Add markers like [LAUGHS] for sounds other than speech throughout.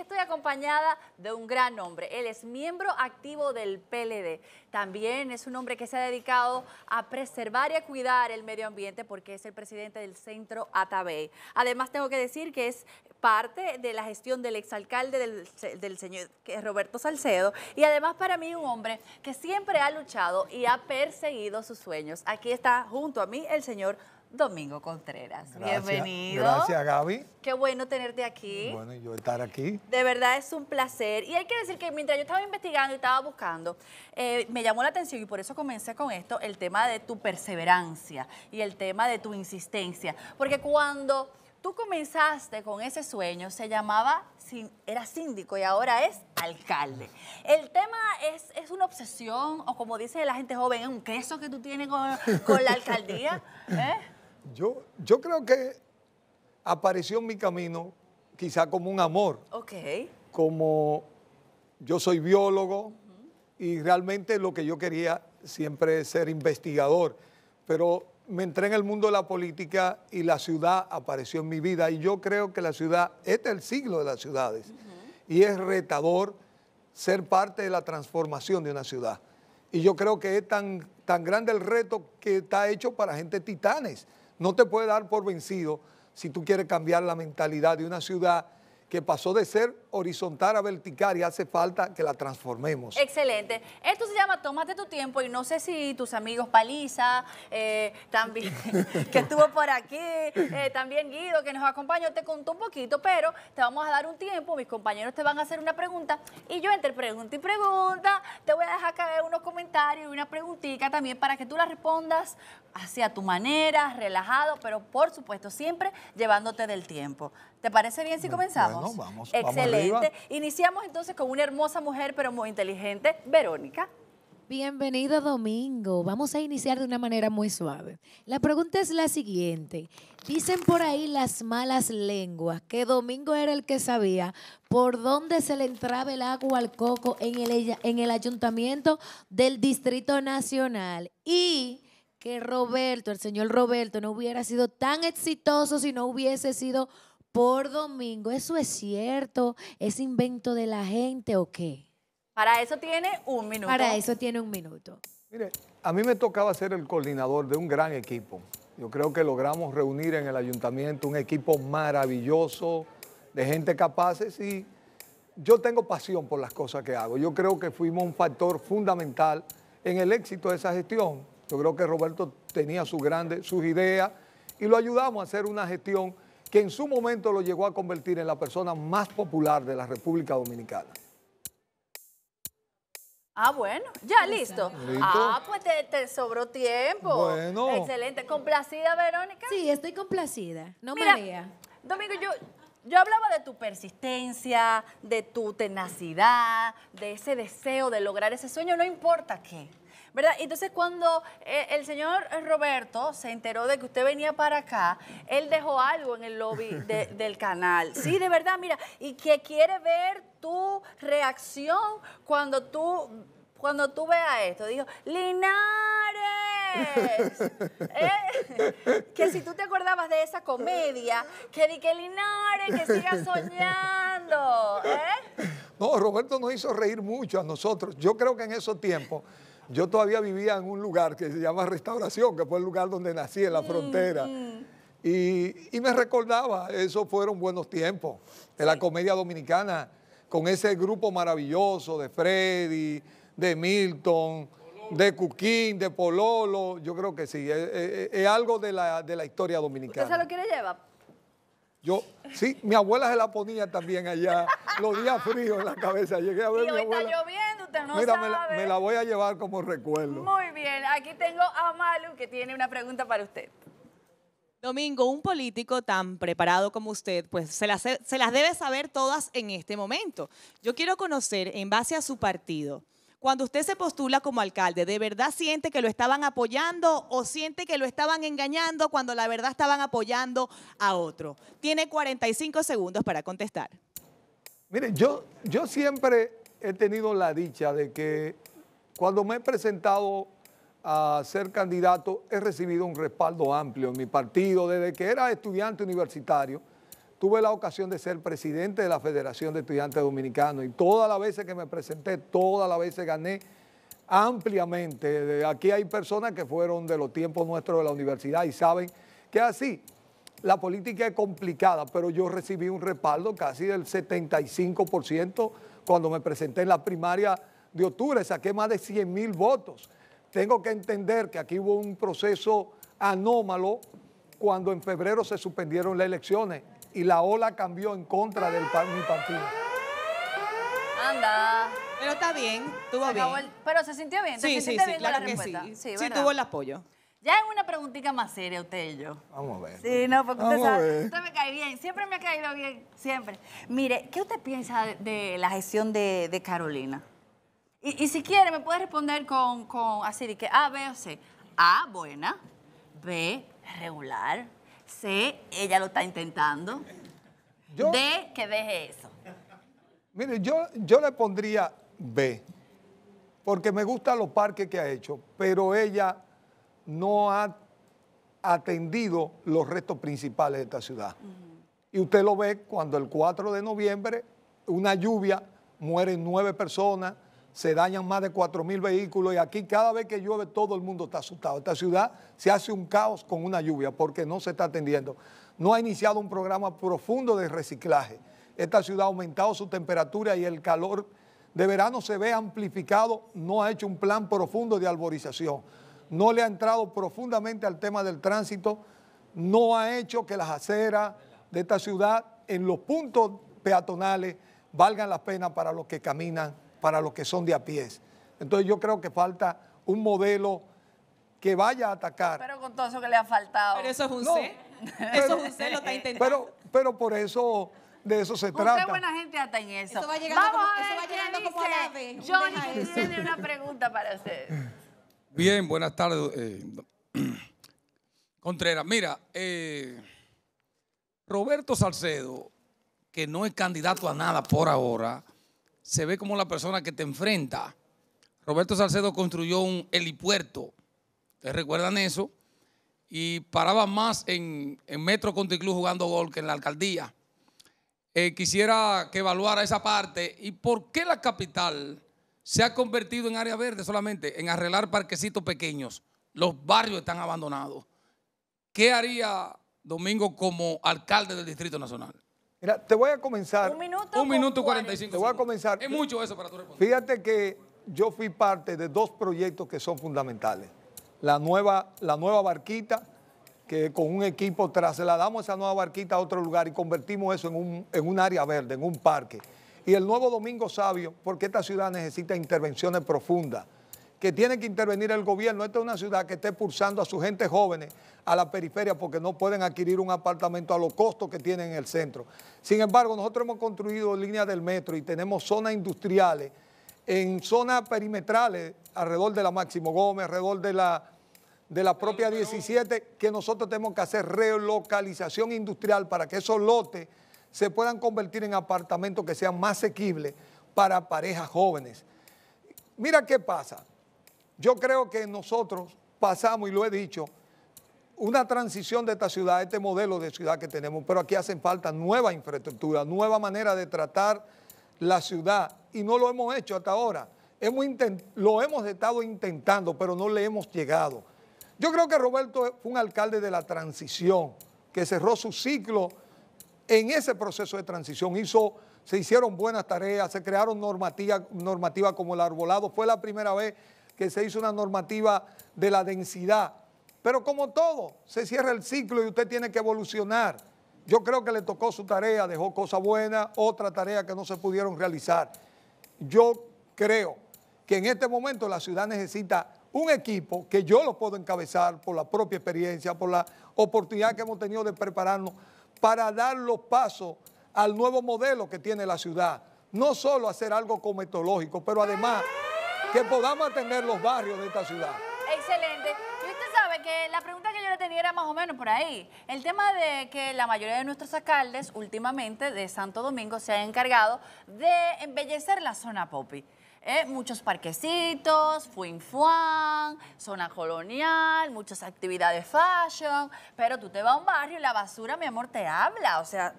estoy acompañada de un gran hombre. Él es miembro activo del PLD. También es un hombre que se ha dedicado a preservar y a cuidar el medio ambiente porque es el presidente del centro Atabey. Además, tengo que decir que es parte de la gestión del exalcalde del, del señor Roberto Salcedo y además para mí un hombre que siempre ha luchado y ha perseguido sus sueños. Aquí está junto a mí el señor Domingo Contreras. Bienvenido. Gracias, Gaby. Qué bueno tenerte aquí. Bueno, yo estar aquí. De verdad es un placer. Y hay que decir que mientras yo estaba investigando y estaba buscando, eh, me llamó la atención y por eso comencé con esto, el tema de tu perseverancia y el tema de tu insistencia. Porque cuando tú comenzaste con ese sueño, se llamaba, era síndico y ahora es alcalde. El tema es, una obsesión, o como dice la gente joven, es un queso que tú tienes con, la alcaldía. [LAUGHS] ¿eh? Yo, creo que apareció en mi camino quizá como un amor. Ok. Como yo soy biólogo y realmente lo que yo quería siempre es ser investigador. Pero me entré en el mundo de la política y la ciudad apareció en mi vida. Y yo creo que la ciudad, este es el siglo de las ciudades. Y es retador ser parte de la transformación de una ciudad. Y yo creo que es tan, tan grande el reto que está hecho para gente titanes no te puede dar por vencido si tú quieres cambiar la mentalidad de una ciudad que pasó de ser horizontal a vertical y hace falta que la transformemos. Excelente. Esto se llama Tómate tu tiempo y no sé si tus amigos Paliza, eh, también [LAUGHS] que estuvo por aquí, eh, también Guido que nos acompañó, te contó un poquito, pero te vamos a dar un tiempo, mis compañeros te van a hacer una pregunta y yo entre pregunta y pregunta te voy a dejar caer unos comentarios y una preguntita también para que tú la respondas hacia tu manera, relajado, pero por supuesto siempre llevándote del tiempo. ¿Te parece bien si comenzamos? Bueno, vamos. Excelente. Iniciamos entonces con una hermosa mujer, pero muy inteligente, Verónica. Bienvenido domingo. Vamos a iniciar de una manera muy suave. La pregunta es la siguiente. Dicen por ahí las malas lenguas que Domingo era el que sabía por dónde se le entraba el agua al coco en el, en el ayuntamiento del Distrito Nacional y que Roberto, el señor Roberto, no hubiera sido tan exitoso si no hubiese sido por domingo. ¿Eso es cierto? ¿Es invento de la gente o qué? Para eso tiene un minuto. Para eso tiene un minuto. Mire, a mí me tocaba ser el coordinador de un gran equipo. Yo creo que logramos reunir en el ayuntamiento un equipo maravilloso de gente capaces y yo tengo pasión por las cosas que hago. Yo creo que fuimos un factor fundamental en el éxito de esa gestión. Yo creo que Roberto tenía sus grandes, sus ideas y lo ayudamos a hacer una gestión que en su momento lo llegó a convertir en la persona más popular de la República Dominicana. Ah, bueno, ya listo. Ah, pues te, sobró tiempo. Bueno. Excelente. ¿Complacida, Verónica? Sí, estoy complacida. No me María. Domingo, yo, yo hablaba de tu persistencia, de tu tenacidad, de ese deseo de lograr ese sueño, no importa qué. Entonces cuando eh, el señor Roberto se enteró de que usted venía para acá, él dejó algo en el lobby [LAUGHS] del canal. Sí, de verdad, mira, y que quiere ver tu reacción cuando tú cuando tú veas esto, dijo, Linares, [LAUGHS] eh, que si tú te acordabas de esa comedia, que di que Linares, que siga soñando. ¿eh? No, Roberto nos hizo reír mucho a nosotros. Yo creo que en esos tiempos yo todavía vivía en un lugar que se llama Restauración, que fue el lugar donde nací, en la mm, frontera. Mm. Y, me recordaba, esos fueron buenos tiempos de la comedia dominicana, con ese grupo maravilloso de Freddy, de Milton, de Cuquín, de Pololo. Yo creo que sí, es, algo de la, de la historia dominicana. se lo quiere llevar? Yo, sí, mi abuela se la ponía también allá, los días fríos en la cabeza. Llegué a ver y mi está lloviendo, usted no Mira, sabe. Me la, me la voy a llevar como recuerdo. Muy bien, aquí tengo a Malu que tiene una pregunta para usted. Domingo, un político tan preparado como usted, pues se se las debe saber todas en este momento. Yo quiero conocer, en base a su partido, cuando usted se postula como alcalde, ¿de verdad siente que lo estaban apoyando o siente que lo estaban engañando cuando la verdad estaban apoyando a otro? Tiene 45 segundos para contestar. Mire, yo, yo siempre he tenido la dicha de que cuando me he presentado a ser candidato he recibido un respaldo amplio en mi partido desde que era estudiante universitario tuve la ocasión de ser presidente de la Federación de Estudiantes Dominicanos y todas las veces que me presenté, todas las veces gané ampliamente. Aquí hay personas que fueron de los tiempos nuestros de la universidad y saben que así la política es complicada, pero yo recibí un respaldo casi del 75% cuando me presenté en la primaria de octubre, saqué más de 100 mil votos. Tengo que entender que aquí hubo un proceso anómalo cuando en febrero se suspendieron las elecciones y la ola cambió en contra del mi partido. Anda. Pero está bien, estuvo bien. pero se sintió bien, ¿Te sí, sí, sí, claro que sí. Sí, tuvo el apoyo. Ya es una preguntita más seria, usted y yo. Vamos a ver. Sí, no, porque usted sabe, usted me cae bien, siempre me ha caído bien, siempre. Mire, ¿qué usted piensa de la gestión de, Carolina? Y, si quiere, me puede responder con, así que A, B o C. A, buena. B, regular. C, ella lo está intentando. Yo, D, que deje eso. Mire, yo, yo le pondría B, porque me gustan los parques que ha hecho, pero ella no ha atendido los restos principales de esta ciudad. Y usted lo ve cuando el 4 de noviembre, una lluvia, mueren nueve personas, se dañan más de 4.000 vehículos y aquí cada vez que llueve todo el mundo está asustado. Esta ciudad se hace un caos con una lluvia porque no se está atendiendo. No ha iniciado un programa profundo de reciclaje. Esta ciudad ha aumentado su temperatura y el calor de verano se ve amplificado, no ha hecho un plan profundo de arborización, no le ha entrado profundamente al tema del tránsito, no ha hecho que las aceras de esta ciudad en los puntos peatonales valgan la pena para los que caminan para los que son de a pies. Entonces yo creo que falta un modelo que vaya a atacar. Pero con todo eso que le ha faltado. Pero eso es un C. eso es un C, lo está eh, intentando. Pero, pero por eso de eso se Usted trata. buena gente hasta en eso. Eso va llegando Vamos como, a ver, eso va llegando como Johnny tiene una pregunta para usted. Bien, buenas tardes. Eh, [CLEARS THROAT] Contreras, mira, eh, Roberto Salcedo, que no es candidato a nada por ahora, se ve como la persona que te enfrenta. Roberto Salcedo construyó un helipuerto. ¿Te recuerdan eso? Y paraba más en, Metro Conticlub jugando gol que en la alcaldía. Eh, quisiera que evaluara esa parte y por qué la capital se ha convertido en área verde solamente, en arreglar parquecitos pequeños. Los barrios están abandonados. ¿Qué haría Domingo como alcalde del Distrito Nacional? te voy a comenzar. Un minuto. Un minuto 45. Te voy a comenzar. Es mucho eso para tu respuesta. Fíjate que yo fui parte de dos proyectos que son fundamentales. La nueva, la nueva barquita, que con un equipo trasladamos esa nueva barquita a otro lugar y convertimos eso en un, en un área verde, en un parque. Y el nuevo Domingo Sabio, porque esta ciudad necesita intervenciones profundas que tiene que intervenir el gobierno. Esta es una ciudad que está expulsando a su gente jóvenes eh, a la periferia porque no pueden adquirir un apartamento a los costos que tienen en el centro. Sin embargo, nosotros hemos construido líneas del metro y tenemos zonas industriales en zonas perimetrales alrededor de la Máximo Gómez, alrededor de la, de la propia 17, que nosotros tenemos que hacer relocalización industrial para que esos lotes se puedan convertir en apartamentos que sean más asequibles para parejas jóvenes. Mira qué pasa, yo creo que nosotros pasamos, y lo he dicho, una transición de esta ciudad, este modelo de ciudad que tenemos, pero aquí hacen falta nueva infraestructura, nueva manera de tratar la ciudad, y no lo hemos hecho hasta ahora. lo hemos estado intentando, pero no le hemos llegado. Yo creo que Roberto fue un alcalde de la transición, que cerró su ciclo en ese proceso de transición. Hizo, se hicieron buenas tareas, se crearon normativas como el arbolado. Fue la primera vez que se hizo una normativa de la densidad. Pero como todo, se cierra el ciclo y usted tiene que evolucionar. Yo creo que le tocó su tarea, dejó cosas buenas, otra tarea que no se pudieron realizar. Yo creo que en este momento la ciudad necesita un equipo que yo lo puedo encabezar por la propia experiencia, por la oportunidad que hemos tenido de prepararnos para dar los pasos al nuevo modelo que tiene la ciudad. No solo hacer algo cometológico, pero además que podamos atender los barrios de esta ciudad. Excelente. Y usted sabe que la pregunta que yo le tenía era más o menos por ahí. El tema de que la mayoría de nuestros alcaldes últimamente de Santo Domingo se han encargado de embellecer la zona Popi. Eh, muchos parquecitos, fuan, zona colonial, muchas actividades fashion, pero tú te vas a un barrio y la basura, mi amor, te habla, o sea,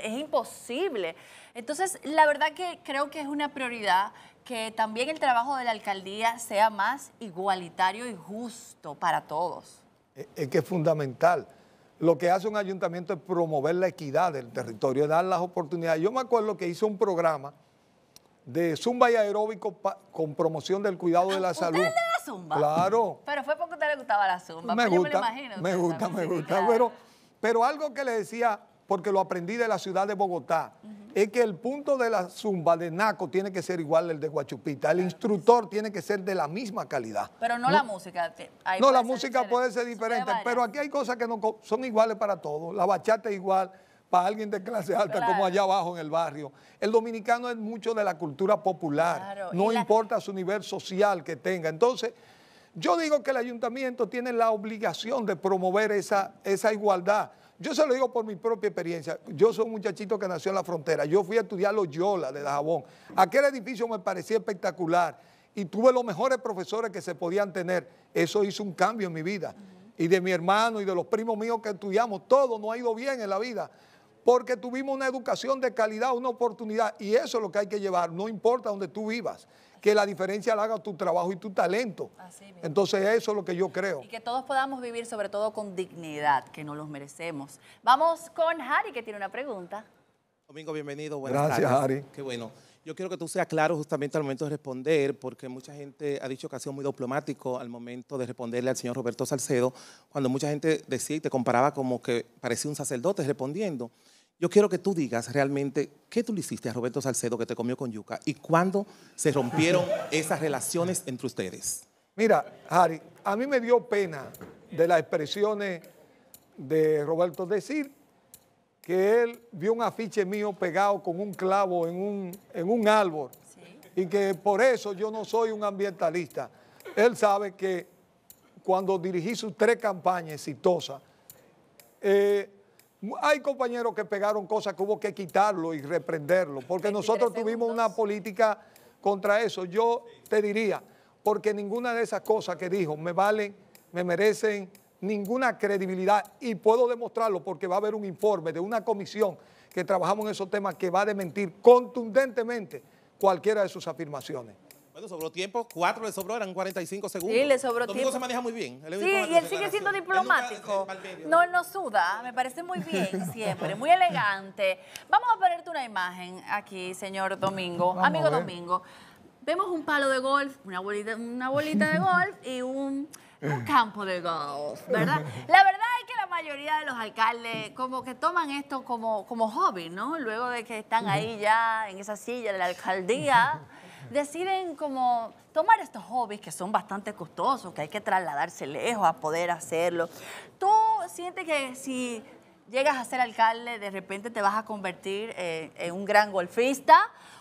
es imposible. Entonces, la verdad que creo que es una prioridad que también el trabajo de la alcaldía sea más igualitario y justo para todos. Es que es fundamental. Lo que hace un ayuntamiento es promover la equidad del territorio, dar las oportunidades. Yo me acuerdo que hizo un programa de zumba y aeróbico con promoción del cuidado de la salud. de la zumba? Claro. Pero fue porque a usted le gustaba la zumba. Me gusta, me, me gusta, me gusta. Pero, pero algo que le decía porque lo aprendí de la ciudad de Bogotá, es que el punto de la zumba de Naco tiene que ser igual al de Guachupita. El instructor tiene que ser de la misma calidad. Pero no, la música. no, la música puede ser diferente, pero aquí hay cosas que no son iguales para todos. La bachata es igual para alguien de clase alta como allá abajo en el barrio. El dominicano es mucho de la cultura popular, no importa su nivel social que tenga. Entonces, yo digo que el ayuntamiento tiene la obligación de promover esa igualdad yo se lo digo por mi propia experiencia. Yo soy un muchachito que nació en la frontera. Yo fui a estudiar Loyola de Dajabón. Aquel edificio me parecía espectacular y tuve los mejores profesores que se podían tener. Eso hizo un cambio en mi vida. Y de mi hermano y de los primos míos que estudiamos, todo no ha ido bien en la vida. Porque tuvimos una educación de calidad, una oportunidad. Y eso es lo que hay que llevar, no importa donde tú vivas que la diferencia la haga tu trabajo y tu talento. Así mismo. Entonces eso es lo que yo creo. Y que todos podamos vivir sobre todo con dignidad, que no los merecemos. Vamos con Harry que tiene una pregunta. Domingo, bienvenido. Buenas Gracias, Harry. Qué bueno. Yo quiero que tú seas claro justamente al momento de responder, porque mucha gente ha dicho que ha sido muy diplomático al momento de responderle al señor Roberto Salcedo, cuando mucha gente decía y te comparaba como que parecía un sacerdote respondiendo. Yo quiero que tú digas realmente qué tú le hiciste a Roberto Salcedo que te comió con yuca y cuándo se rompieron [LAUGHS] esas relaciones entre ustedes. Mira, Harry, a mí me dio pena de las expresiones de Roberto decir que él vio un afiche mío pegado con un clavo en un, árbol y que por eso yo no soy un ambientalista. Él sabe que cuando dirigí sus tres campañas exitosas, eh, hay compañeros que pegaron cosas que hubo que quitarlo y reprenderlo, porque nosotros tuvimos una política contra eso. Yo te diría, porque ninguna de esas cosas que dijo me valen, me merecen ninguna credibilidad y puedo demostrarlo porque va a haber un informe de una comisión que trabajamos en esos temas que va a desmentir contundentemente cualquiera de sus afirmaciones. Bueno, sobró tiempo, cuatro le sobró, eran 45 segundos. Sí, le sobró Domingo se maneja muy bien. sí, y él sigue siendo diplomático. no, no suda, me parece muy bien [LAUGHS] siempre, muy elegante. Vamos a ponerte una imagen aquí, señor Domingo, amigo Domingo. Vemos un palo de golf, una bolita, una bolita de golf y un, campo de golf, ¿verdad? La verdad es que la mayoría de los alcaldes como que toman esto como, como hobby, ¿no? Luego de que están ahí ya en esa silla de la alcaldía deciden como tomar estos hobbies que son bastante costosos, que hay que trasladarse lejos a poder hacerlo. ¿Tú sientes que si llegas a ser alcalde, de repente te vas a convertir eh, en un gran golfista?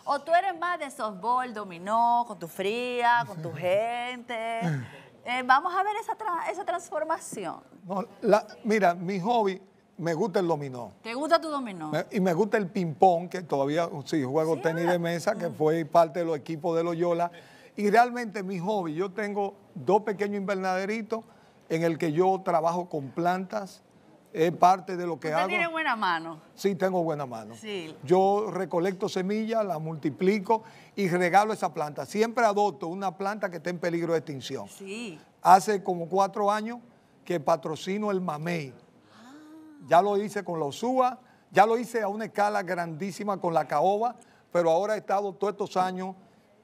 ¿O tú eres más de softball, dominó, con tu fría, con tu [LAUGHS] gente? Eh, vamos a ver esa, esa transformación. mira, mi hobby me gusta el dominó. ¿Te gusta tu dominó? y me gusta el ping-pong, que todavía sí juego tenis de mesa, que mm. fue parte de los equipos de Loyola. Y realmente mi hobby, yo tengo dos pequeños invernaderitos en el que yo trabajo con plantas. Es parte de lo que hago. tiene buena mano? Sí, tengo buena mano. Yo recolecto semillas, las multiplico y regalo esa planta. Siempre adopto una planta que esté en peligro de extinción. Sí. Hace como cuatro años que patrocino el mamey ya lo hice con la Osúa, ya lo hice a una escala grandísima con la caoba, pero ahora he estado todos estos años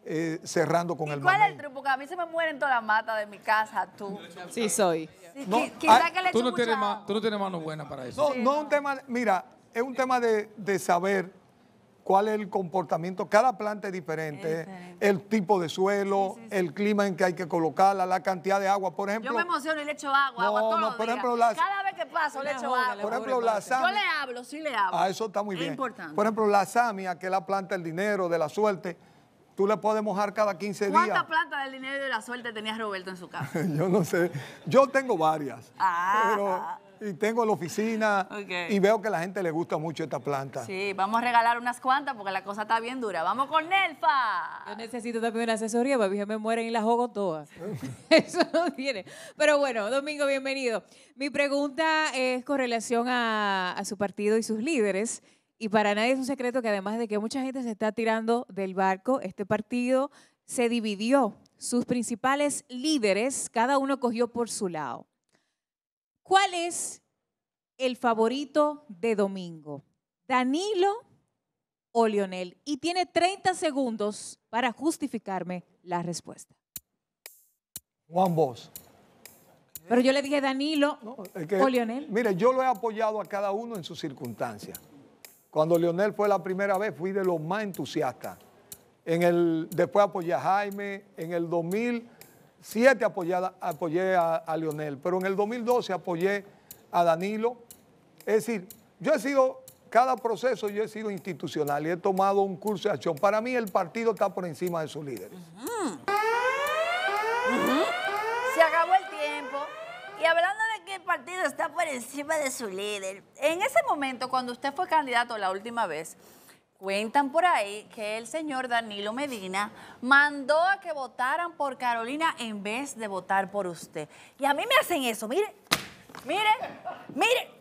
eh, cerrando con ¿Y el ¿Cuál es el truco? Porque a mí se me mueren todas las matas de mi casa, tú. Sí, soy. tú, no tienes tú manos buenas para eso. No, no, es un tema, mira, es un tema de, de saber cuál es el comportamiento. Cada planta es diferente, el tipo de suelo, el clima en que hay que colocarla, la cantidad de agua. Por ejemplo, yo me emociono y le echo agua, agua todos no, por Ejemplo, Cada vez que paso le echo agua. Por ejemplo, Yo le hablo, sí le hablo. Ah, eso está muy es bien. Importante. Por ejemplo, la samia, que es la planta del dinero, de la suerte. Tú le puedes mojar cada 15 días. ¿Cuántas plantas del dinero y de la suerte tenía Roberto en su casa? [LAUGHS] yo no sé. Yo tengo varias. Ah. Pero y tengo la oficina y veo que a la gente le gusta mucho esta planta. Sí, vamos a regalar unas cuantas porque la cosa está bien dura. ¡Vamos con Nelfa! Yo necesito también una asesoría, porque me mueren y las juego todas. [LAUGHS] Eso no tiene. Pero bueno, Domingo, bienvenido. Mi pregunta es con relación a su partido y sus líderes. Y para nadie es un secreto que además de que mucha gente se está tirando del barco, este partido se dividió. Sus principales líderes, cada uno cogió por su lado. ¿Cuál es el favorito de domingo? ¿Danilo o Lionel? Y tiene 30 segundos para justificarme la respuesta. Juan Bosch. Pero yo le dije Danilo o Lionel. Mire, yo lo he apoyado a cada uno en sus circunstancias. Cuando Lionel fue la primera vez, fui de los más entusiasta. En el, después apoyé a Jaime. En el 2000 Siete apoyé a, a, Lionel, pero en el 2012 apoyé a Danilo. Es decir, yo he sido, cada proceso yo he sido institucional y he tomado un curso de acción. Para mí el partido está por encima de sus líderes. Se acabó el tiempo. Y hablando de que el partido está por encima de su líder, en ese momento cuando usted fue candidato la última vez, Cuentan por ahí que el señor Danilo Medina mandó a que votaran por Carolina en vez de votar por usted. Y a mí me hacen eso, mire, mire, mire,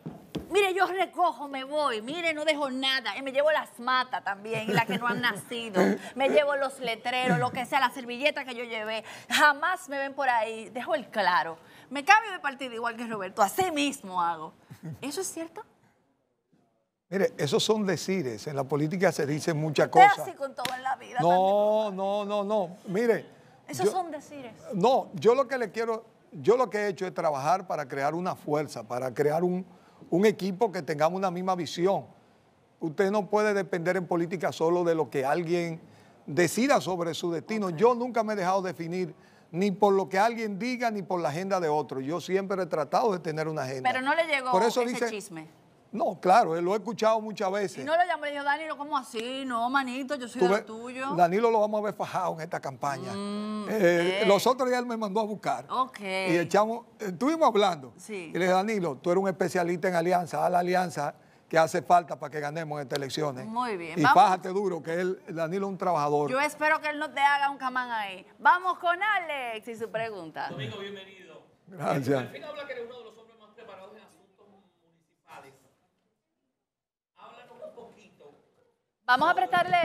mire, yo recojo, me voy, mire, no dejo nada. Y me llevo las matas también, las que no han nacido. Me llevo los letreros, lo que sea, la servilleta que yo llevé. Jamás me ven por ahí, dejo el claro. Me cambio de partido igual que Roberto, así mismo hago. ¿Eso es cierto? Mire, esos son decires. En la política se dicen muchas cosas. con todo en la vida. No, no, no, no. Mire. Esos son decires. No, yo lo que le quiero, yo lo que he hecho es trabajar para crear una fuerza, para crear un, equipo que tengamos una misma visión. Usted no puede depender en política solo de lo que alguien decida sobre su destino. Yo nunca me he dejado definir ni por lo que alguien diga ni por la agenda de otro. Yo siempre he tratado de tener una agenda. Pero no le llegó Por eso ese chisme. No, claro, eh, lo he escuchado muchas veces. Y no lo llamo le dijo, Danilo, ¿cómo así? No, manito, yo soy de tuyo. Danilo lo vamos a ver fajado en esta campaña. Mm, eh, los otros días él me mandó a buscar. Ok. Y echamos, estuvimos hablando. Sí. Y le dije, Danilo, tú eres un especialista en alianza, a la alianza que hace falta para que ganemos estas elecciones. Eh". Muy bien. Y pájate duro, que él, Danilo es un trabajador. Yo espero que él no te haga un camán ahí. Vamos con Alex y su pregunta. Domingo, bienvenido. Gracias. Al fin habla que eres uno de los Vamos a prestarle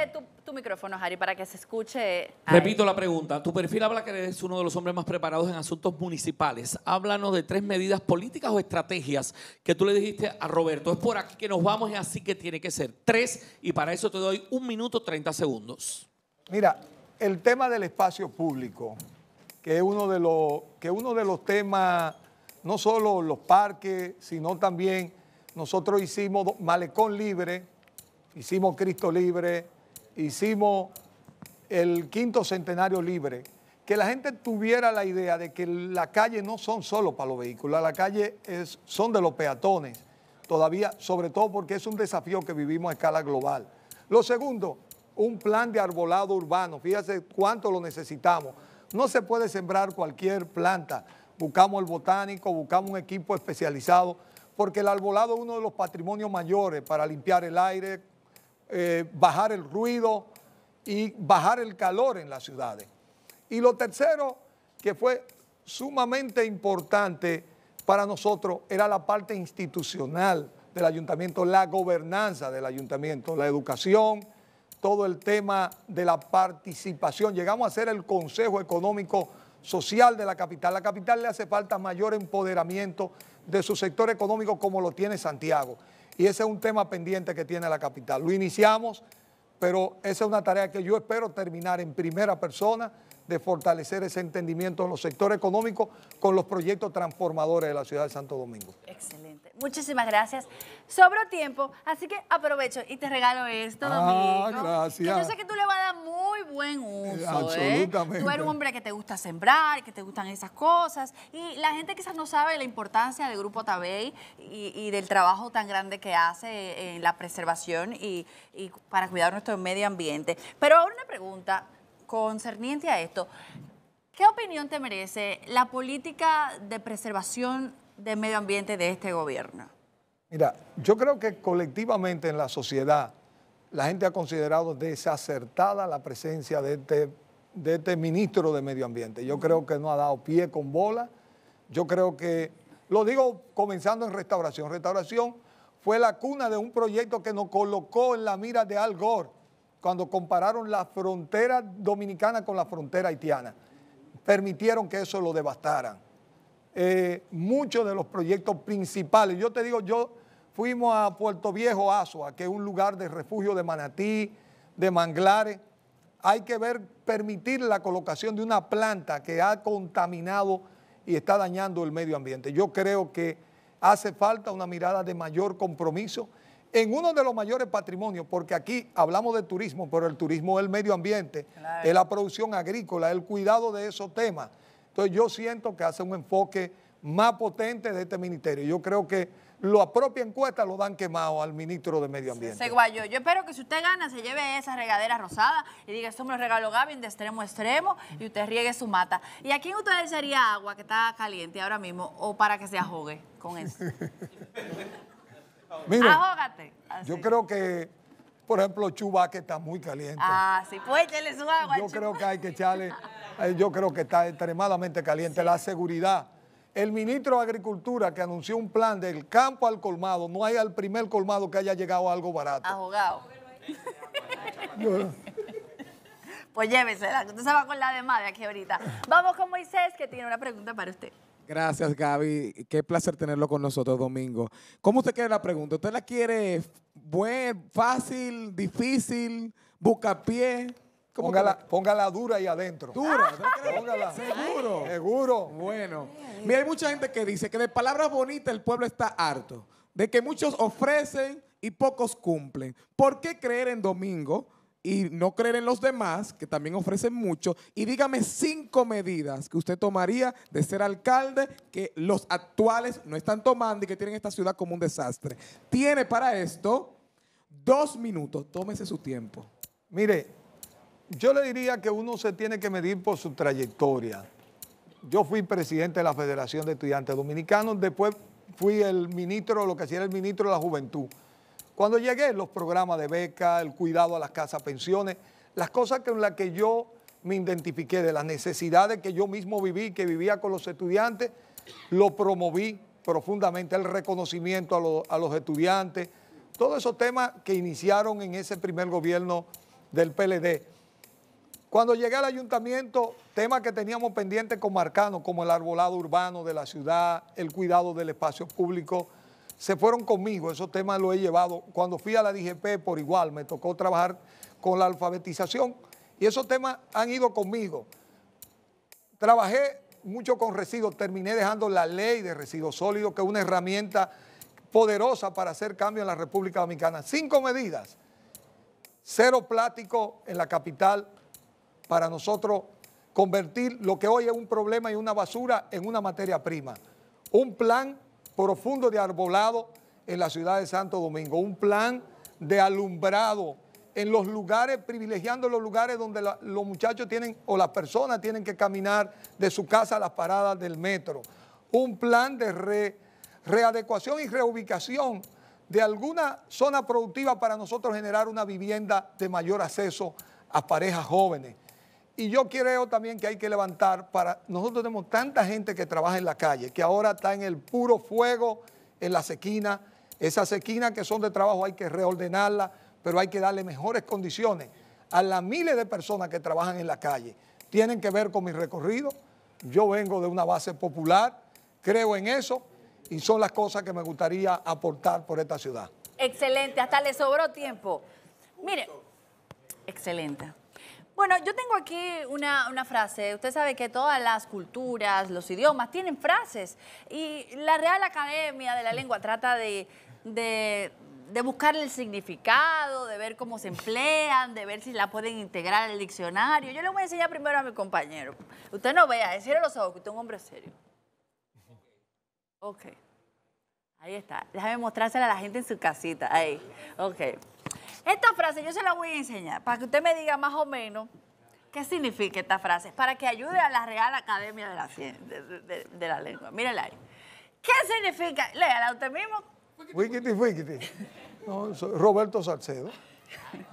tu, micrófono, Harry, para que se escuche. Repito la pregunta. Tu perfil habla que eres uno de los hombres más preparados en asuntos municipales. Háblanos de tres medidas políticas o estrategias que tú le dijiste a Roberto. Es por aquí que nos vamos y así que tiene que ser. Tres, y para eso te doy un minuto 30 segundos. Mira, el tema del espacio público, que es uno de los, que uno de los temas, no solo los parques, sino también nosotros hicimos Malecón Libre hicimos Cristo Libre, hicimos el quinto centenario libre, que la gente tuviera la idea de que las calles no son solo para los vehículos, la calle es, son de los peatones, todavía, sobre todo porque es un desafío que vivimos a escala global. Lo segundo, un plan de arbolado urbano, Fíjese cuánto lo necesitamos. No se puede sembrar cualquier planta, buscamos el botánico, buscamos un equipo especializado, porque el arbolado es uno de los patrimonios mayores para limpiar el aire, eh, bajar el ruido y bajar el calor en las ciudades. Y lo tercero, que fue sumamente importante para nosotros, era la parte institucional del ayuntamiento, la gobernanza del ayuntamiento, la educación, todo el tema de la participación. Llegamos a ser el Consejo Económico Social de la capital. La capital le hace falta mayor empoderamiento de su sector económico como lo tiene Santiago. Y ese es un tema pendiente que tiene la capital. Lo iniciamos, pero esa es una tarea que yo espero terminar en primera persona de fortalecer ese entendimiento en los sectores económicos con los proyectos transformadores de la ciudad de Santo Domingo. Excelente. Muchísimas gracias. Sobro tiempo, así que aprovecho y te regalo esto, ah, Gracias. Que que tú le vas un eh, uso. ¿eh? Tú eres un hombre que te gusta sembrar, que te gustan esas cosas. Y la gente quizás no sabe la importancia del Grupo Tabey y, del trabajo tan grande que hace en la preservación y, y para cuidar nuestro medio ambiente. Pero ahora una pregunta concerniente a esto. ¿Qué opinión te merece la política de preservación del medio ambiente de este gobierno? Mira, yo creo que colectivamente en la sociedad la gente ha considerado desacertada la presencia este, de este, ministro de Medio Ambiente. Yo creo que no ha dado pie con bola. Yo creo que, lo digo comenzando en restauración. Restauración fue la cuna de un proyecto que nos colocó en la mira de Al Gore cuando compararon la frontera dominicana con la frontera haitiana. Permitieron que eso lo devastaran. Eh, muchos de los proyectos principales, yo te digo, yo fuimos a Puerto Viejo, Asoa, que es un lugar de refugio de manatí, de manglares. Hay que ver, permitir la colocación de una planta que ha contaminado y está dañando el medio ambiente. Yo creo que hace falta una mirada de mayor compromiso en uno de los mayores patrimonios, porque aquí hablamos de turismo, pero el turismo es el medio ambiente, es la producción agrícola, el cuidado de esos temas. Entonces yo siento que hace un enfoque más potente de este ministerio. Yo creo que lo propia encuesta lo dan quemado al ministro de Medio Ambiente. Se guayó. Yo espero que si usted gana, se lleve esa regadera rosada y diga, esto me lo regaló Gavin de extremo a extremo y usted riegue su mata. ¿Y a quién usted le agua que está caliente ahora mismo o para que se ahogue con eso? [LAUGHS] Mira, ah, Yo creo que, por ejemplo, Chuba que está muy caliente. Ah, sí, pues échale su agua. Yo creo que hay que echarle, eh, yo creo que está extremadamente caliente. La seguridad el ministro de Agricultura que anunció un plan del campo al colmado, no hay al primer colmado que haya llegado algo barato. Ahogado. [LAUGHS] Pues llévesela, usted se va con la de madre aquí ahorita. Vamos con Moisés, que tiene una pregunta para usted. Gracias, Gaby. Qué placer tenerlo con nosotros, Domingo. ¿Cómo usted quiere la pregunta? ¿Usted la quiere fácil, difícil, buscapié? Póngala, dura ahí adentro. Dura, ah, póngala. Seguro. Seguro. Bueno. Mira, hay mucha gente que dice que de palabras bonitas el pueblo está harto, de que muchos ofrecen y pocos cumplen. ¿Por qué creer en domingo y no creer en los demás, que también ofrecen mucho? Y dígame cinco medidas que usted tomaría de ser alcalde que los actuales no están tomando y que tienen esta ciudad como un desastre. Tiene para esto dos minutos. Tómese su tiempo. Mire, yo le diría que uno se tiene que medir por su trayectoria. Yo fui presidente de la Federación de Estudiantes Dominicanos, después fui el ministro, lo que hacía era el ministro de la Juventud. Cuando llegué, los programas de beca, el cuidado a las casas pensiones, las cosas con las que yo me identifiqué, de las necesidades que yo mismo viví, que vivía con los estudiantes, lo promoví profundamente, el reconocimiento a los estudiantes, todos esos temas que iniciaron en ese primer gobierno del PLD. Cuando llegué al ayuntamiento, temas que teníamos pendientes con Marcano, como el arbolado urbano de la ciudad, el cuidado del espacio público, se fueron conmigo, esos temas los he llevado. Cuando fui a la DGP, por igual, me tocó trabajar con la alfabetización y esos temas han ido conmigo. Trabajé mucho con residuos, terminé dejando la ley de residuos sólidos, que es una herramienta poderosa para hacer cambio en la República Dominicana. Cinco medidas, cero plástico en la capital para nosotros convertir lo que hoy es un problema y una basura en una materia prima. Un plan profundo de arbolado en la ciudad de Santo Domingo, un plan de alumbrado en los lugares, privilegiando los lugares donde los muchachos tienen o las personas tienen que caminar de su casa a las paradas del metro. Un plan de readecuación y reubicación de alguna zona productiva para nosotros generar una vivienda de mayor acceso a parejas jóvenes. Y yo creo también que hay que levantar para... Nosotros tenemos tanta gente que trabaja en la calle, que ahora está en el puro fuego, en las esquinas. Esas esquinas que son de trabajo hay que reordenarlas, pero hay que darle mejores condiciones a las miles de personas que trabajan en la calle. Tienen que ver con mi recorrido. Yo vengo de una base popular, creo en eso, y son las cosas que me gustaría aportar por esta ciudad. Excelente, hasta le sobró tiempo. Mire, excelente. Bueno, yo tengo aquí una, frase. Usted sabe que todas las culturas, los idiomas, tienen frases. Y la Real Academia de la Lengua trata de, buscar el significado, de ver cómo se emplean, de ver si la pueden integrar al diccionario. Yo le voy a enseñar primero a mi compañero. Usted no vea, eh, cierre los ojos, usted es un hombre serio. Ok. Ahí está. Déjame mostrársela a la gente en su casita. Ahí. Ok. Esta frase yo se la voy a enseñar para que usted me diga más o menos qué significa esta frase, para que ayude a la Real Academia de la, de, la Lengua. Mírala ahí. ¿Qué significa? Léala usted mismo. Wikiti, wikiti. Roberto Salcedo.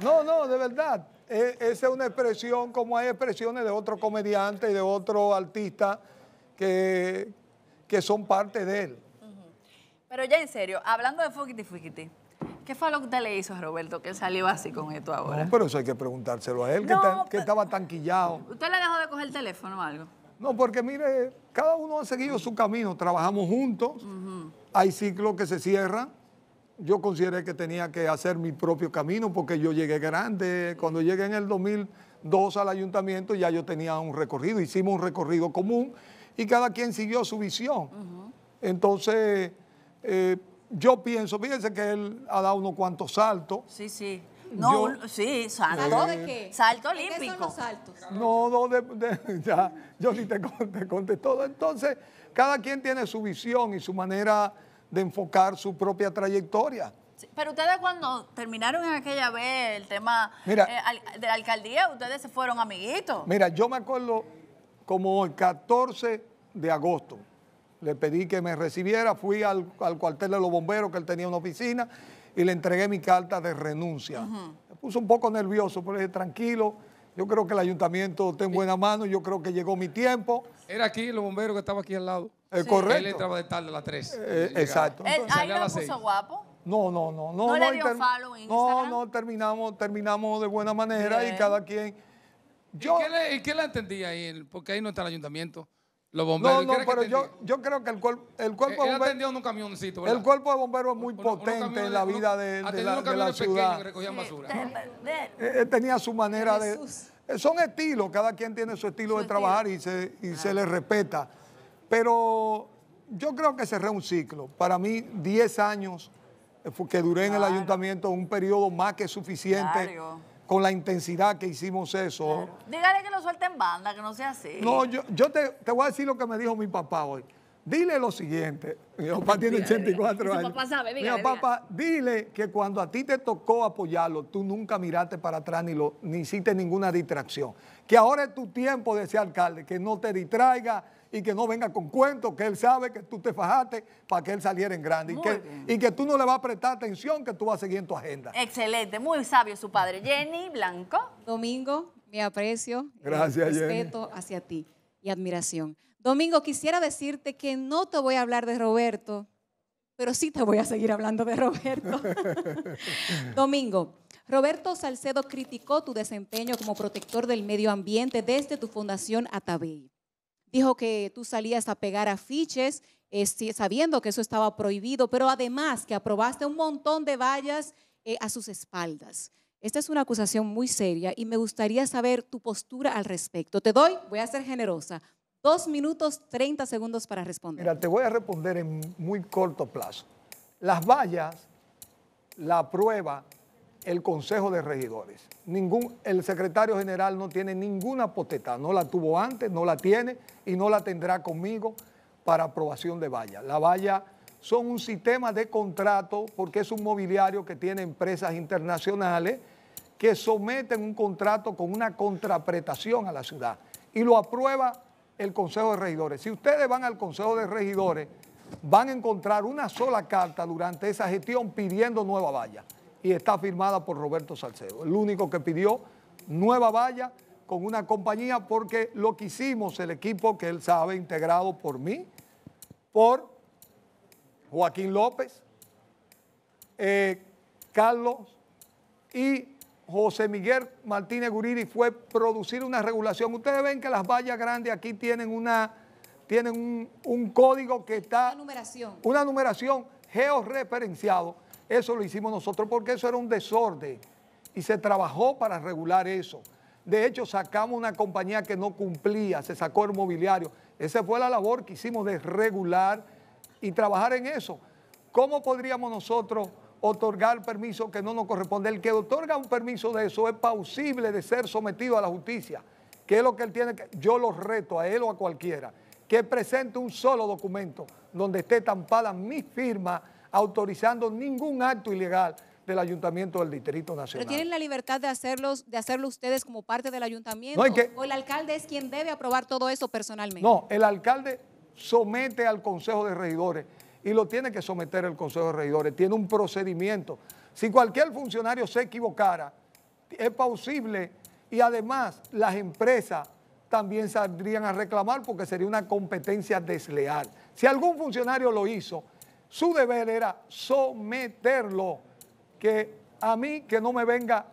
No, no, de verdad. E, esa es una expresión como hay expresiones de otro comediante y de otro artista que, que son parte de él. Pero ya en serio, hablando de Fukiti Fukiti, ¿Qué fue lo que usted le hizo a Roberto que salió así con esto ahora? Por pero eso hay que preguntárselo a él, que, estaba tanquillado. ¿Usted le dejó de coger el teléfono o algo? No, porque mire, cada uno ha seguido su camino, trabajamos juntos, hay ciclos que se cierran. Yo consideré que tenía que hacer mi propio camino porque yo llegué grande. Cuando llegué en el 2002 al ayuntamiento ya yo tenía un recorrido, hicimos un recorrido común y cada quien siguió su visión. Entonces, eh, yo pienso, fíjense que él ha dado unos cuantos saltos. Sí, sí. No, sí, salto. de qué? Salto olímpico. ¿Qué son los saltos? No, no, de, [LAUGHS] ya, yo ni te, conté todo Entonces, cada quien tiene su visión y su manera de enfocar su propia trayectoria. pero ustedes cuando terminaron en aquella vez el tema eh, de la alcaldía, ustedes se fueron amiguitos. Mira, yo me acuerdo como el 14 de agosto. Le pedí que me recibiera, fui al, cuartel de los bomberos, que él tenía una oficina, y le entregué mi carta de renuncia. Me puso un poco nervioso, pero dije, tranquilo, yo creo que el ayuntamiento está en buena mano, yo creo que llegó mi tiempo. Era aquí, los bomberos que estaba aquí al lado. el Correcto. Él de tarde las 3. Eh, exacto. ¿Ahí lo puso guapo? No, no, no. ¿No, no le dio No, no, terminamos, terminamos de buena manera y cada quien... ¿Y, qué le, ¿Y, qué le, ahí? Porque ahí no está el ayuntamiento. Los bomberos. No, no, pero yo, yo creo que el, cuerpo el cuerpo eh, de bomberos. un El cuerpo de bomberos es muy potente en la vida de, la, ciudad. basura. Eh, eh, tenía su manera de. Son estilos, cada quien tiene su estilo de trabajar y, se, y se le respeta. Pero yo creo que cerré un ciclo. Para mí, 10 años que duré en el ayuntamiento, un periodo más que suficiente con la intensidad que hicimos eso. Dígale que lo suelte en banda, que no sea así. No, yo, yo te, voy a decir lo que me dijo mi papá hoy. Dile lo siguiente, mi papá tiene 84 años. Mi papá sabe, dígale, Mi papá, dile que cuando a ti te tocó apoyarlo, tú nunca miraste para atrás ni, ni hiciste ninguna distracción. Que ahora es tu tiempo de ser alcalde, que no te distraiga, y que no venga con cuentos, que él sabe que tú te fajaste para que él saliera en grande y que, y que, tú no le vas a prestar atención, que tú vas a seguir en tu agenda. Excelente, muy sabio su padre. Jenny Blanco. Domingo, me aprecio, eh, Gracias, respeto hacia ti y admiración. Domingo, quisiera decirte que no te voy a hablar de Roberto, pero sí te voy a seguir hablando de Roberto. [LAUGHS] Domingo, Roberto Salcedo criticó tu desempeño como protector del medio ambiente desde tu fundación Atabey dijo que tú salías a pegar afiches este, sabiendo que eso estaba prohibido, pero además que aprobaste un montón de vallas eh, a sus espaldas. Esta es una acusación muy seria y me gustaría saber tu postura al respecto. Te doy, voy a ser generosa, dos minutos 30 segundos para responder. Mira, te voy a responder en muy corto plazo. Las vallas, la prueba el Consejo de Regidores. Ningún, el secretario general no tiene ninguna poteta, no la tuvo antes, no la tiene y no la tendrá conmigo para aprobación de valla. La valla son un sistema de contrato porque es un mobiliario que tiene empresas internacionales que someten un contrato con una contrapretación a la ciudad y lo aprueba el Consejo de Regidores. Si ustedes van al Consejo de Regidores, van a encontrar una sola carta durante esa gestión pidiendo nueva valla y está firmada por Roberto Salcedo. El único que pidió nueva valla con una compañía porque lo que hicimos, el equipo que él sabe, integrado por mí, por Joaquín López, eh, Carlos y José Miguel Martínez Guriri fue producir una regulación. Ustedes ven que las vallas grandes aquí tienen una tienen un, código que está... Una numeración. Una numeración georreferenciado eso lo hicimos nosotros porque eso era un desorden y se trabajó para regular eso. De hecho, sacamos una compañía que no cumplía, se sacó el mobiliario. Esa fue la labor que hicimos de regular y trabajar en eso. ¿Cómo podríamos nosotros otorgar permiso que no nos corresponde? El que otorga un permiso de eso es pausible de ser sometido a la justicia. ¿Qué es lo que él tiene que...? Yo lo reto a él o a cualquiera que presente un solo documento donde esté tampada mi firma autorizando ningún acto ilegal del Ayuntamiento del Distrito Nacional. Pero tienen la libertad de, hacerlos, de hacerlo ustedes como parte del Ayuntamiento. o el alcalde es quien debe aprobar todo eso personalmente. No, el alcalde somete al Consejo de Regidores y lo tiene que someter el Consejo de Regidores. Tiene un procedimiento. Si cualquier funcionario se equivocara, es posible y además las empresas también saldrían a reclamar porque sería una competencia desleal. Si algún funcionario lo hizo, su deber era someterlo, que a mí que no me venga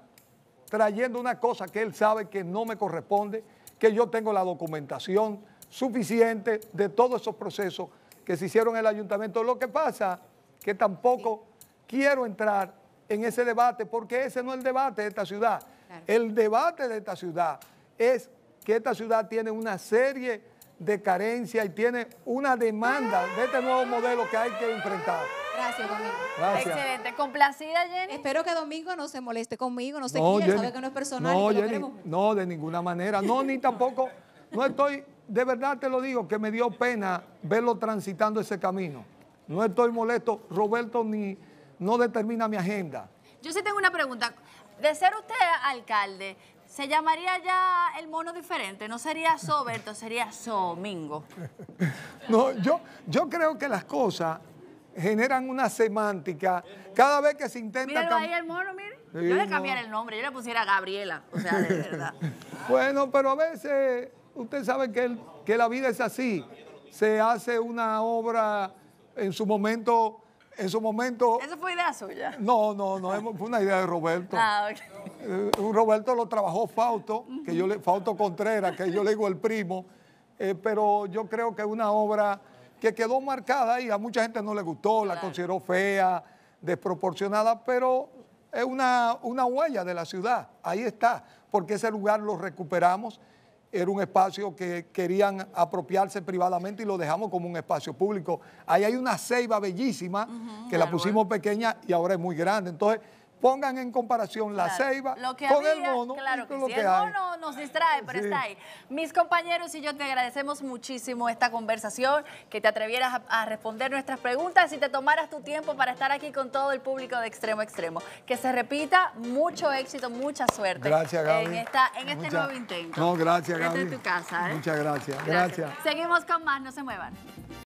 trayendo una cosa que él sabe que no me corresponde, que yo tengo la documentación suficiente de todos esos procesos que se hicieron en el ayuntamiento. Lo que pasa que tampoco quiero entrar en ese debate, porque ese no es el debate de esta ciudad. El debate de esta ciudad es que esta ciudad tiene una serie de carencia y tiene una demanda de este nuevo modelo que hay que enfrentar. Gracias, Domingo. Excelente. Complacida, Jenny. Espero que Domingo no se moleste conmigo, no se no, sabe que no es personal. No, no, de ninguna manera. No, ni tampoco, no estoy, de verdad te lo digo, que me dio pena verlo transitando ese camino. No estoy molesto, Roberto ni no determina mi agenda. Yo sí tengo una pregunta. De ser usted alcalde, se llamaría ya el mono diferente, no sería Soberto, sería Somingo. [LAUGHS] No, yo, yo creo que las cosas generan una semántica cada vez que se intenta... cambiar ahí el mono, mire. yo le el nombre, yo le pusiera Gabriela, o sea, de verdad. [LAUGHS] bueno, pero a veces usted sabe que, que la vida es así. Se hace una obra en su momento su momento... ¿Eso fue idea suya? No, no, no, fue una idea de Roberto. Ah, eh, Roberto lo trabajó Fausto, que yo le, Fausto Contreras, que yo le digo el primo, eh, pero yo creo que es una obra que quedó marcada y a mucha gente no le gustó, la consideró fea, desproporcionada, pero es una, una huella de la ciudad, ahí está, porque ese lugar lo recuperamos era un espacio que querían apropiarse privadamente y lo dejamos como un espacio público. Ahí hay una ceiba bellísima que la pusimos pequeña y ahora es muy grande. Entonces, pongan en comparación la ceiba con el mono. Claro que el mono nos distrae, pero está ahí. Mis compañeros y yo te agradecemos muchísimo esta conversación, que te atrevieras a, responder nuestras preguntas y te tomaras tu tiempo para estar aquí con todo el público de Extremo Extremo. Que se repita, mucho éxito, mucha suerte. Gracias, En, este nuevo intento. No, gracias, este Gaby. en tu casa. ¿eh? Muchas Gracias. Seguimos con más, no se muevan.